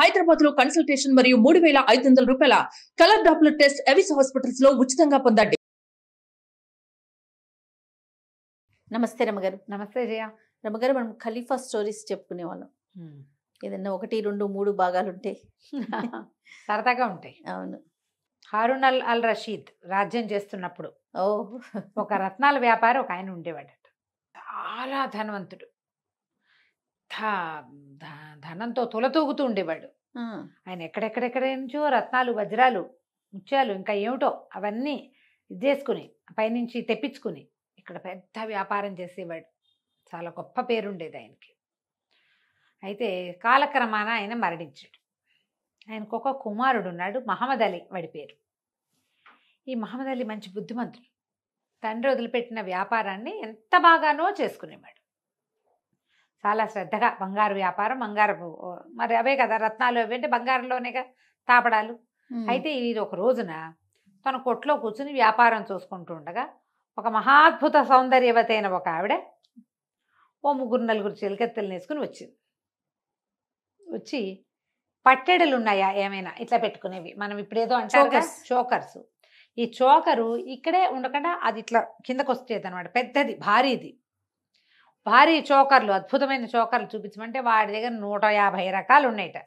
హైదరాబాద్ లో కన్సల్టేషన్ మరియు మూడు వేల ఐదు వందల రూపాయల colour doppler test Avis hospitals లో ఉచితంగా పొందండి నమస్తే రమగారు నమస్తే జయ రమగారు మనం ఖలీఫా స్టోరీస్ చెప్పుకునే వాళ్ళం ఏదన్నా ఒకటి రెండు మూడు భాగాలు ఉంటాయి సరదాగా ఉంటాయి అవును హారున్ అల్ అల్ రషీద్ రాజ్యం చేస్తున్నప్పుడు ఓ ఒక రత్నాల వ్యాపారం ఒక ఆయన ఉండేవాడట చాలా ధనవంతుడు ధనంతో తులతూగుతూ ఉండేవాడు ఆయన ఎక్కడెక్కడెక్కడ నుంచో రత్నాలు వజ్రాలు ముత్యాలు ఇంకా ఏమిటో అవన్నీ ఇది చేసుకుని పైనుంచి తెప్పించుకుని ఇక్కడ పెద్ద వ్యాపారం చేసేవాడు చాలా గొప్ప పేరుండేది ఆయనకి అయితే కాలక్రమాన ఆయన మరణించాడు ఆయనకు ఒక కుమారుడు ఉన్నాడు మహమ్మద్ అలీ వాడి పేరు ఈ మహమ్మద్ అలీ మంచి బుద్ధిమంతుడు తండ్రి వదిలిపెట్టిన వ్యాపారాన్ని ఎంత బాగానో చేసుకునేవాడు చాలా శ్రద్ధగా బంగారు వ్యాపారం బంగారపు మరి అవే కదా రత్నాలు అవి అంటే బంగారంలోనేగా తాపడాలు అయితే ఇది ఒక రోజున తన కొట్లో కూర్చుని వ్యాపారం చూసుకుంటూ ఉండగా ఒక మహాద్భుత సౌందర్యవతైన ఒక ఆవిడ ఓ ముగ్గురు నలుగురు చిలకెత్తలు నేసుకుని వచ్చింది వచ్చి పట్టెడలు ఉన్నాయా ఏమైనా ఇట్లా పెట్టుకునేవి మనం ఇప్పుడేదో అంటే చోకర్స్ ఈ చోకరు ఇక్కడే ఉండకుండా అది ఇట్లా కిందకు వచ్చేది అనమాట పెద్దది భారీది భారీ చోకర్లు అద్భుతమైన చోకర్లు చూపించమంటే వాడి దగ్గర నూట యాభై రకాలు ఉన్నాయట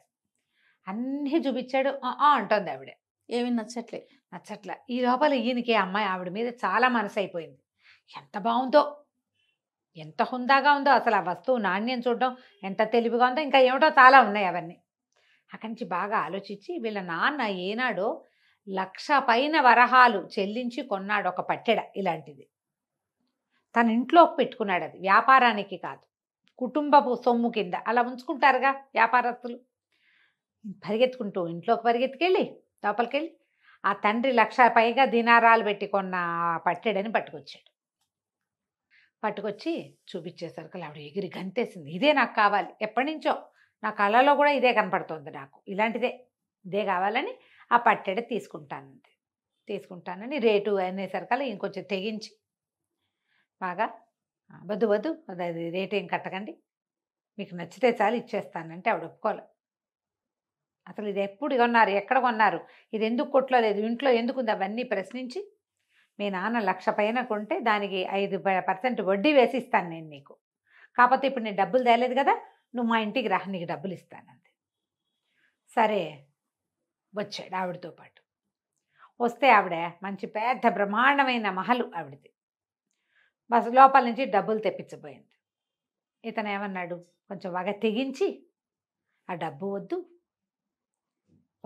అన్నీ చూపించాడు అంటుంది ఆవిడ ఏమి నచ్చట్లే నచ్చట్లే ఈ లోపల ఈయనకి అమ్మాయి ఆవిడ మీద చాలా మనసు అయిపోయింది ఎంత బాగుందో ఎంత హుందాగా ఉందో అసలు ఆ వస్తువు నాణ్యం చూడడం ఎంత తెలివిగా ఉందో ఇంకా ఏమిటో చాలా ఉన్నాయి అవన్నీ అక్కడి నుంచి బాగా ఆలోచించి వీళ్ళ నాన్న ఏనాడో లక్ష పైన వరహాలు చెల్లించి కొన్నాడు ఒక పట్టెడ ఇలాంటిది తన ఇంట్లోకి పెట్టుకున్నాడు అది వ్యాపారానికి కాదు కుటుంబపు సొమ్ము కింద అలా ఉంచుకుంటారుగా వ్యాపారస్తులు పరిగెత్తుకుంటూ ఇంట్లోకి పరిగెత్తుకెళ్ళి లోపలికెళ్ళి ఆ తండ్రి లక్ష పైగా దినారాలు పెట్టి కొన్న పట్టెడని పట్టుకొచ్చాడు పట్టుకొచ్చి చూపించేసరికి ఆవిడ ఎగిరి గంతేసింది ఇదే నాకు కావాలి ఎప్పటి నుంచో నా కళలో కూడా ఇదే కనపడుతుంది నాకు ఇలాంటిదే ఇదే కావాలని ఆ పట్టెడ తీసుకుంటానంది తీసుకుంటానని రేటు అనేసరికల్లా ఇంకొంచెం తెగించి బాగా వద్దు వద్దు అది రేట్ ఏం కట్టకండి మీకు నచ్చితే చాలు ఇచ్చేస్తానంటే ఆవిడ ఒప్పుకోలే అసలు ఇది ఎప్పుడు కొన్నారు ఎక్కడ కొన్నారు ఇది ఎందుకు కొట్లో లేదు ఇంట్లో ఎందుకు ఉంది అవన్నీ ప్రశ్నించి మీ నాన్న లక్ష పైన కొంటే దానికి ఐదు పర్సెంట్ వడ్డీ వేసి ఇస్తాను నేను నీకు కాకపోతే ఇప్పుడు నేను డబ్బులు తేలేదు కదా నువ్వు మా ఇంటికి రా నీకు డబ్బులు ఇస్తానంది సరే వచ్చాడు ఆవిడతో పాటు వస్తే ఆవిడ మంచి పెద్ద బ్రహ్మాండమైన మహలు ఆవిడది బస్ లోపల నుంచి డబ్బులు తెప్పించబోయింది ఇతను ఏమన్నాడు కొంచెం వగ తెగించి ఆ డబ్బు వద్దు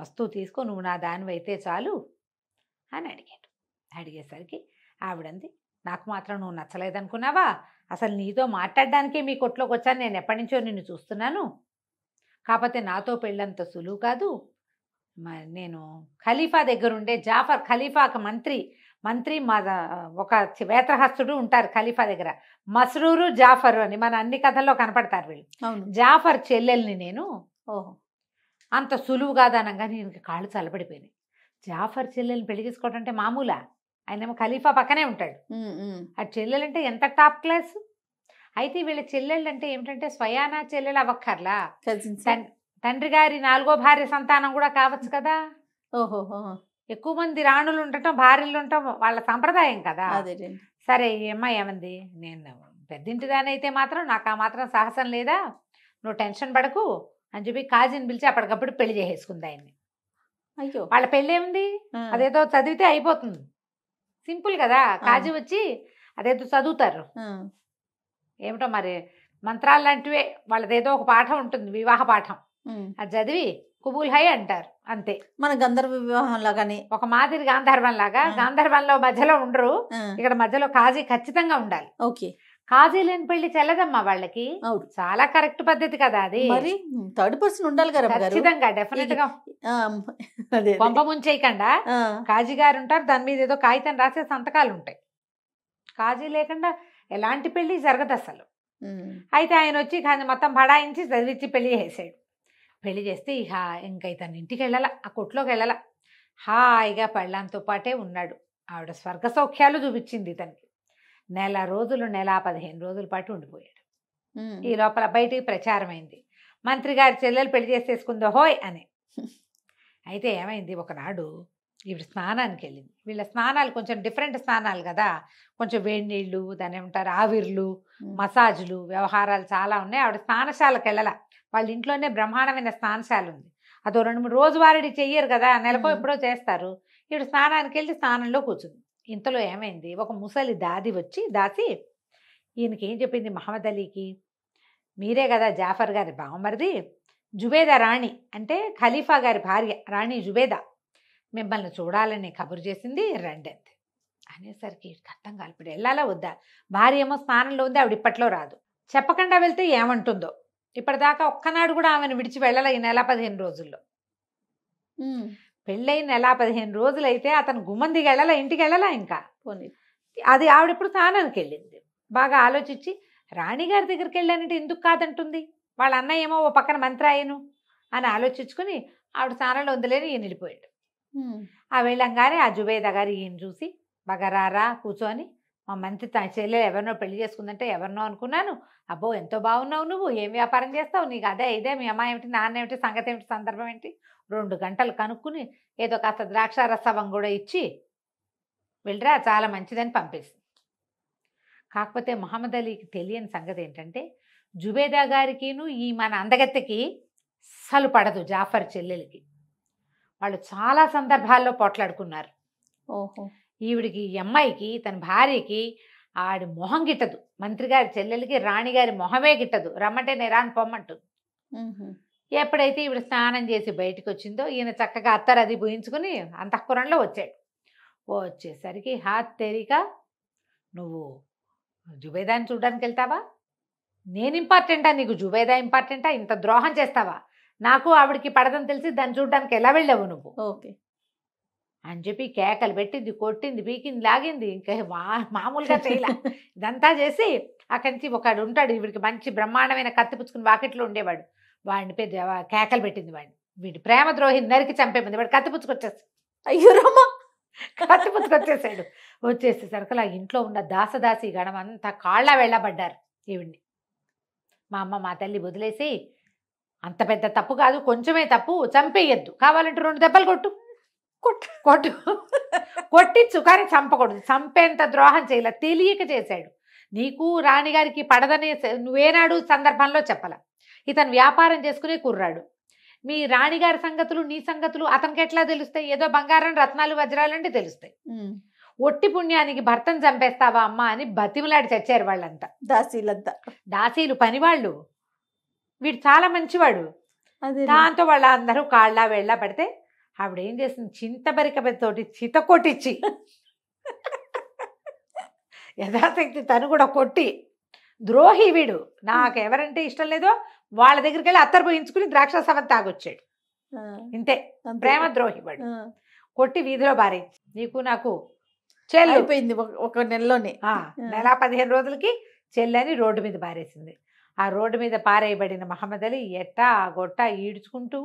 వస్తువు తీసుకో నువ్వు నా దానివైతే చాలు అని అడిగాడు అడిగేసరికి ఆవిడంది నాకు మాత్రం నువ్వు నచ్చలేదనుకున్నావా అసలు నీతో మాట్లాడడానికే మీ కొట్లోకి వచ్చాను నేను ఎప్పటి నుంచో నిన్ను చూస్తున్నాను కాకపోతే నాతో పెళ్ళంత సులువు కాదు నేను ఖలీఫా దగ్గరుండే జాఫర్ ఖలీఫాకి మంత్రి మంత్రి మా ఒక వేత్రహస్తుడు ఉంటారు ఖలీఫా దగ్గర మస్రూరు జాఫర్ అని మన అన్ని కథల్లో కనపడతారు వీళ్ళు జాఫర్ చెల్లెల్ని నేను ఓహో అంత సులువు కాదనంగా నేను కాళ్ళు చల్లబడిపోయినాయి జాఫర్ చెల్లెల్ని పెళ్లి అంటే మామూలా ఆయనేమో ఖలీఫా పక్కనే ఉంటాడు ఆ చెల్లెలు అంటే ఎంత టాప్ క్లాస్ అయితే వీళ్ళ చెల్లెళ్ళు అంటే ఏమిటంటే స్వయానా చెల్లెలు అవ్వక్కర్లా తండ్రి గారి నాలుగో భార్య సంతానం కూడా కావచ్చు కదా ఓహో ఎక్కువ మంది రాణులు ఉండటం భార్యలు ఉండటం వాళ్ళ సంప్రదాయం కదా సరే ఏమ్మా ఏమంది నేను అయితే మాత్రం నాకు ఆ మాత్రం సాహసం లేదా నువ్వు టెన్షన్ పడకు అని చెప్పి కాజీని పిలిచి అప్పటికప్పుడు పెళ్లి చేసేసుకుంది ఆయన్ని అయ్యో వాళ్ళ పెళ్ళి ఏముంది అదేదో చదివితే అయిపోతుంది సింపుల్ కదా కాజీ వచ్చి అదేదో చదువుతారు ఏమిటో మరి మంత్రాలు లాంటివే వాళ్ళదేదో ఒక పాఠం ఉంటుంది వివాహ పాఠం అది చదివి కుబుల్ హై అంటారు అంతే మన గంధర్వ వివాహం లాగానే ఒక మాదిరి గాంధర్వం లాగా గాంధర్వంలో మధ్యలో ఉండరు ఇక్కడ మధ్యలో కాజీ ఖచ్చితంగా ఉండాలి ఓకే కాజీ లేని పెళ్లి చెల్లదమ్మా వాళ్ళకి చాలా కరెక్ట్ పద్ధతి కదా అది మరి థర్డ్ పర్సన్ ఉండాలి కదా ఖచ్చితంగా డెఫినెట్ గా పంప ముంచేయకుండా కాజీ గారు ఉంటారు దాని మీద ఏదో కాగితం రాసే సంతకాలు ఉంటాయి కాజీ లేకుండా ఎలాంటి పెళ్లి జరగదు అసలు అయితే ఆయన వచ్చి మొత్తం బడాయించి చదివించి పెళ్లి చేసాడు పెళ్లి చేస్తే ఇక ఇంకా ఇతని ఇంటికి వెళ్ళాల ఆ కొట్లోకి వెళ్ళాల హాయిగా పళ్ళంతో పాటే ఉన్నాడు ఆవిడ స్వర్గ సౌఖ్యాలు చూపించింది ఇతనికి నెల రోజులు నెల పదిహేను రోజుల పాటు ఉండిపోయాడు ఈ లోపల బయటికి ప్రచారం అయింది మంత్రి గారి చెల్లెలు పెళ్లి చేసేసుకుందో హోయ్ అని అయితే ఏమైంది ఒకనాడు ఇప్పుడు స్నానానికి వెళ్ళింది వీళ్ళ స్నానాలు కొంచెం డిఫరెంట్ స్నానాలు కదా కొంచెం వేడి నీళ్ళు దాని ఏమంటారు ఆవిర్లు మసాజ్లు వ్యవహారాలు చాలా ఉన్నాయి ఆవిడ స్నానశాలకు వెళ్ళాల వాళ్ళ ఇంట్లోనే బ్రహ్మాండమైన స్నానశాల ఉంది అదో రెండు మూడు రోజువారీ చెయ్యరు కదా నెలకో ఎప్పుడో చేస్తారు ఇప్పుడు స్నానానికి వెళ్ళి స్నానంలో కూర్చుంది ఇంతలో ఏమైంది ఒక ముసలి దాది వచ్చి దాసి ఈయనకి ఏం చెప్పింది మహమ్మద్ అలీకి మీరే కదా జాఫర్ గారి బామ్మరిది జుబేదా రాణి అంటే ఖలీఫా గారి భార్య రాణి జుబేదా మిమ్మల్ని చూడాలని కబురు చేసింది రెండంది అనేసరికి అర్థం కాల్పడి వెళ్ళాలా వద్దా భార్య ఏమో స్నానంలో ఉంది ఆవిడ ఇప్పట్లో రాదు చెప్పకుండా వెళ్తే ఏమంటుందో ఇప్పటిదాకా ఒక్కనాడు కూడా ఆమెను విడిచి వెళ్ళలే ఈ నెల పదిహేను రోజుల్లో పెళ్ళైన నెల పదిహేను రోజులైతే అతను గుమ్మందికి వెళ్ళాల ఇంటికి వెళ్ళాలా ఇంకా పోనీ అది ఆవిడ ఇప్పుడు స్నానానికి వెళ్ళింది బాగా ఆలోచించి రాణిగారి దగ్గరికి వెళ్ళానంటే ఎందుకు కాదంటుంది వాళ్ళ అన్న ఏమో ఓ పక్కన మంత్ర అయ్యను అని ఆలోచించుకుని ఆవిడ స్నానంలో వందలేని ఈయన వెళ్ళిపోయాడు ఆ వెళ్ళంగానే ఆ జుబేద గారు ఈయన చూసి బగరారా కూర్చొని మా మంత్రి తన చెల్లెలు ఎవరినో పెళ్లి చేసుకుందంటే ఎవరినో అనుకున్నాను అబ్బో ఎంతో బాగున్నావు నువ్వు ఏం వ్యాపారం చేస్తావు నీకు అదే ఇదే మీ అమ్మాయి ఏమిటి నాన్న ఏమిటి సంగతి ఏమిటి సందర్భం ఏంటి రెండు గంటలు కనుక్కుని ఏదో కాస్త ద్రాక్ష రసవం కూడా ఇచ్చి వెళ్ళరా చాలా మంచిదని పంపేసింది కాకపోతే మహమ్మద్ అలీకి తెలియని సంగతి ఏంటంటే జుబేదా గారికిను ఈ మన అందగత్తెకి అస్సలు పడదు జాఫర్ చెల్లెలకి వాళ్ళు చాలా సందర్భాల్లో పోట్లాడుకున్నారు ఓహో ఈవిడికి ఈ అమ్మాయికి తన భార్యకి ఆడి మొహం గిట్టదు మంత్రి గారి చెల్లెలకి రాణిగారి మొహమే గిట్టదు రమ్మంటే నేరాన్ పొమ్మంటుంది ఎప్పుడైతే ఈవిడ స్నానం చేసి బయటకు వచ్చిందో ఈయన చక్కగా అత్తారు అది పూయించుకుని అంతఃపురంలో వచ్చాడు వచ్చేసరికి హాత్ తెరిక నువ్వు జుబేదాన్ని చూడడానికి వెళ్తావా నేను ఇంపార్టెంటా నీకు జుబేదా ఇంపార్టెంటా ఇంత ద్రోహం చేస్తావా నాకు ఆవిడికి పడదని తెలిసి దాన్ని చూడడానికి ఎలా వెళ్ళావు నువ్వు ఓకే అని చెప్పి కేకలు పెట్టింది కొట్టింది పీకింది లాగింది ఇంకా మా మామూలుగా చేయలే ఇదంతా చేసి అక్కడి నుంచి ఒకడు ఉంటాడు వీడికి మంచి బ్రహ్మాండమైన కత్తి పుచ్చుకుని వాకిట్లో ఉండేవాడు వాడిని పెద్ద కేకలు పెట్టింది వాడిని వీడి ప్రేమ ద్రోహి నరికి చంపేమంది వాడు కత్తి పుచ్చుకొచ్చేసి అయ్యో రమ్మ కత్తి పుచ్చుకొచ్చేసాడు వచ్చేసేసరికి ఆ ఇంట్లో ఉన్న దాసదాసి గణం అంతా కాళ్ళ వెళ్ళబడ్డారు ఈవిడిని మా అమ్మ మా తల్లి వదిలేసి అంత పెద్ద తప్పు కాదు కొంచెమే తప్పు చంపేయద్దు కావాలంటే రెండు దెబ్బలు కొట్టు కొట్టు కొట్టు కొట్టిచ్చు కానీ చంపకూడదు చంపేంత ద్రోహం చేయలే తెలియక చేశాడు నీకు రాణిగారికి పడదనే నువ్వేనాడు సందర్భంలో చెప్పాల ఇతను వ్యాపారం చేసుకునే కుర్రాడు మీ రాణిగారి సంగతులు నీ సంగతులు అతనికి ఎట్లా తెలుస్తాయి ఏదో బంగారం రత్నాలు వజ్రాలు అంటే తెలుస్తాయి ఒట్టి పుణ్యానికి భర్తను చంపేస్తావా అమ్మా అని బతిమలాడి చచ్చారు వాళ్ళంతా దాసీలంతా దాసీలు పనివాళ్ళు వీడు చాలా మంచివాడు దాంతో వాళ్ళందరూ కాళ్ళ వెళ్ళ పడితే ఆవిడ ఏం చేసింది చింతబరికబెత్తోటి చిత కొట్టించి యథాశక్తి తను కూడా కొట్టి ద్రోహి వీడు నాకు ఎవరంటే ఇష్టం లేదో వాళ్ళ దగ్గరికి వెళ్ళి అత్తరు పోయించుకుని ద్రాక్ష సవం తాగొచ్చాడు ఇంతే ప్రేమ ద్రోహి వాడు కొట్టి వీధిలో బారే నీకు నాకు చెల్లి అయిపోయింది ఒక నెలలోనే నెల పదిహేను రోజులకి చెల్లని రోడ్డు మీద పారేసింది ఆ రోడ్డు మీద పారేయబడిన మహమ్మద్ అలీ ఎట్టా గొట్ట ఈడ్చుకుంటూ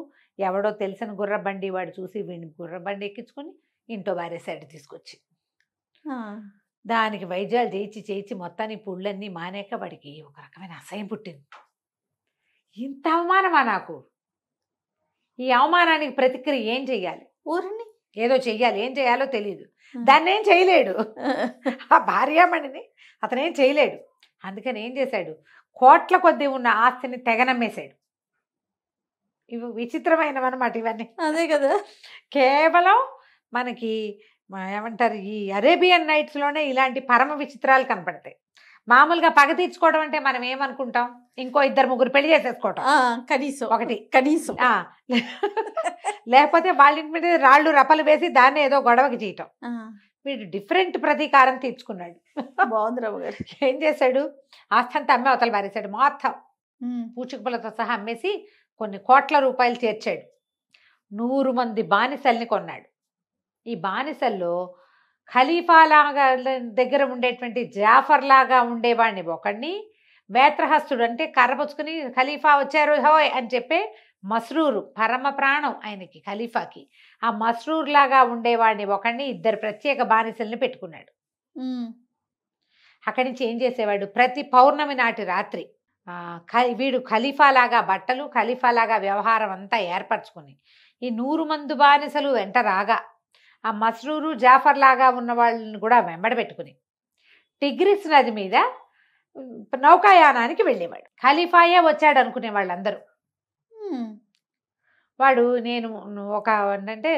ఎవడో తెలిసిన గుర్రబండి వాడు చూసి వీడిని గుర్రబండి ఎక్కించుకొని ఇంట్లో భార్య సైడ్ తీసుకొచ్చి దానికి వైద్యాలు చేయించి చేయించి మొత్తాన్ని పుళ్ళన్నీ మానేక వాడికి ఒక రకమైన అసహ్యం పుట్టింది ఇంత అవమానమా నాకు ఈ అవమానానికి ప్రతిక్రియ ఏం చెయ్యాలి ఊరిని ఏదో చెయ్యాలి ఏం చేయాలో తెలియదు దాన్ని ఏం చేయలేడు ఆ భార్యామణిని అతనేం చేయలేడు అందుకని ఏం చేశాడు కోట్ల కొద్దీ ఉన్న ఆస్తిని తెగనమ్మేశాడు ఇవి విచిత్రమైనవి అనమాట ఇవన్నీ అదే కదా కేవలం మనకి ఏమంటారు ఈ అరేబియన్ నైట్స్లోనే ఇలాంటి పరమ విచిత్రాలు కనపడతాయి మామూలుగా పగ తీర్చుకోవడం అంటే మనం ఏమనుకుంటాం ఇంకో ఇద్దరు ముగ్గురు పెళ్లి చేసేసుకోవటం కనీసం ఒకటి కనీసం లేకపోతే వాళ్ళ ఇంటి మీద రాళ్ళు రపలు వేసి దాన్ని ఏదో గొడవకి చేయటం వీడు డిఫరెంట్ ప్రతీకారం తీర్చుకున్నాడు బాగుంది రావు గారు ఏం చేశాడు ఆస్థంతా అమ్మే అవతల బారేశాడు మొత్తం పూచుకుపలతో సహా అమ్మేసి కొన్ని కోట్ల రూపాయలు చేర్చాడు నూరు మంది బానిసల్ని కొన్నాడు ఈ బానిసల్లో ఖలీఫా లాగా దగ్గర ఉండేటువంటి జాఫర్ లాగా ఉండేవాడిని ఒకడిని వేత్రహస్తుడు అంటే కర్రపుచ్చుకుని ఖలీఫా వచ్చారు హోయ్ అని చెప్పే మస్రూరు పరమ ప్రాణం ఆయనకి ఖలీఫాకి ఆ మస్రూర్ లాగా ఉండేవాడిని ఒకడిని ఇద్దరు ప్రత్యేక బానిసల్ని పెట్టుకున్నాడు అక్కడి నుంచి ఏం చేసేవాడు ప్రతి పౌర్ణమి నాటి రాత్రి వీడు ఖలీఫాలాగా బట్టలు ఖలీఫాలాగా వ్యవహారం అంతా ఏర్పరచుకుని ఈ నూరు మందు బానిసలు వెంట రాగా ఆ మస్రూరు జాఫర్ లాగా ఉన్న వాళ్ళని కూడా వెంబడబెట్టుకుని టిగ్రిస్ నది మీద నౌకాయానానికి వెళ్ళేవాడు ఖలీఫాయే వచ్చాడు అనుకునే వాళ్ళందరూ వాడు నేను ఒక అంటే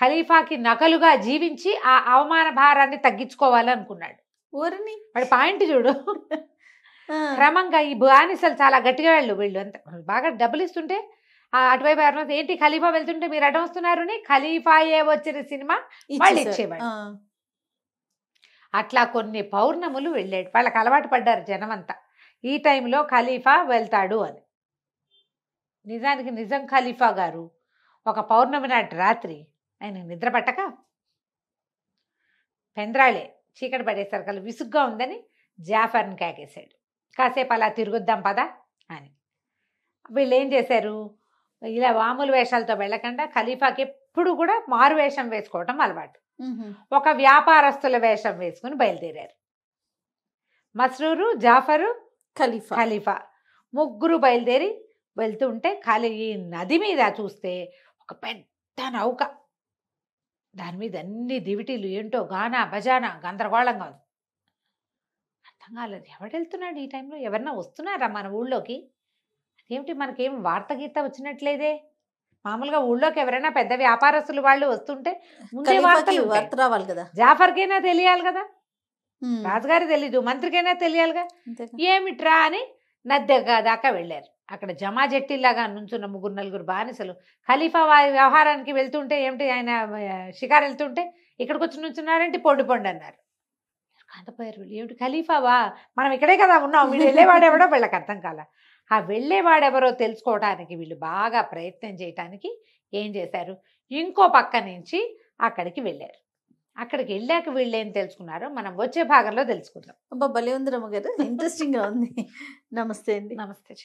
ఖలీఫాకి నకలుగా జీవించి ఆ అవమాన భారాన్ని తగ్గించుకోవాలనుకున్నాడు ఊరిని వాడి పాయింట్ చూడు క్రమంగా ఈ బానిసలు చాలా గట్టిగా వెళ్ళు వీళ్ళు అంత బాగా డబ్బులు ఇస్తుంటే అటువైపు ఎవరైనా ఏంటి ఖలీఫా వెళ్తుంటే మీరు అటు వస్తున్నారని ఏ వచ్చిన సినిమా వాళ్ళు ఇచ్చేవాడు అట్లా కొన్ని పౌర్ణములు వెళ్ళాడు వాళ్ళకి అలవాటు పడ్డారు జనమంతా ఈ టైంలో ఖలీఫా వెళ్తాడు అని నిజానికి నిజం ఖలీఫా గారు ఒక పౌర్ణమి నాటి రాత్రి ఆయన నిద్ర పట్టక పెంద్రాళే చీకటి పడేసరికి విసుగ్గా ఉందని జాఫర్ని కాకేశాడు కాసేపు అలా తిరుగుద్దాం పదా అని వీళ్ళు ఏం చేశారు ఇలా వాములు వేషాలతో వెళ్ళకుండా ఖలీఫాకి ఎప్పుడు కూడా మారు వేషం వేసుకోవటం అలవాటు ఒక వ్యాపారస్తుల వేషం వేసుకుని బయలుదేరారు మస్రూరు జాఫరు ఖలీఫా ఖలీఫా ముగ్గురు బయలుదేరి వెళ్తూ ఉంటే ఖాళీ నది మీద చూస్తే ఒక పెద్ద నౌక దాని మీద అన్ని దివిటీలు ఏంటో గానా బజానా గందరగోళంగా ఉంది ఖచ్చితంగా అలర్ వెళ్తున్నాడు ఈ టైంలో ఎవరన్నా వస్తున్నారా మన ఊళ్ళోకి అదేమిటి మనకేం వార్త గీత వచ్చినట్లేదే మామూలుగా ఊళ్ళోకి ఎవరైనా పెద్ద వ్యాపారస్తులు వాళ్ళు వస్తుంటే ముందే వార్తలు వార్త రావాలి కదా జాఫర్కైనా తెలియాలి కదా రాజుగారి తెలీదు మంత్రికైనా తెలియాలిగా ఏమిట్రా అని నద్దె దాకా వెళ్ళారు అక్కడ జమా జట్టిలాగా నుంచున్న ముగ్గురు నలుగురు బానిసలు ఖలీఫా వారి వ్యవహారానికి వెళ్తుంటే ఏమిటి ఆయన షికారు వెళ్తుంటే ఇక్కడికి వచ్చి నుంచున్నారంటే పొండి పొండి అన్నారు పాదపైరులు ఏమిటి ఖలీఫావా మనం ఇక్కడే కదా ఉన్నాం వీళ్ళు వెళ్ళేవాడెవడో వీళ్ళకి అర్థం కాల ఆ వెళ్ళేవాడెవరో తెలుసుకోవడానికి వీళ్ళు బాగా ప్రయత్నం చేయటానికి ఏం చేశారు ఇంకో పక్క నుంచి అక్కడికి వెళ్ళారు అక్కడికి వెళ్ళాక వీళ్ళు ఏం తెలుసుకున్నారో మనం వచ్చే భాగంలో తెలుసుకుందాం అబ్బా భలే ఉంది గారు ఇంట్రెస్టింగ్గా ఉంది నమస్తే అండి నమస్తే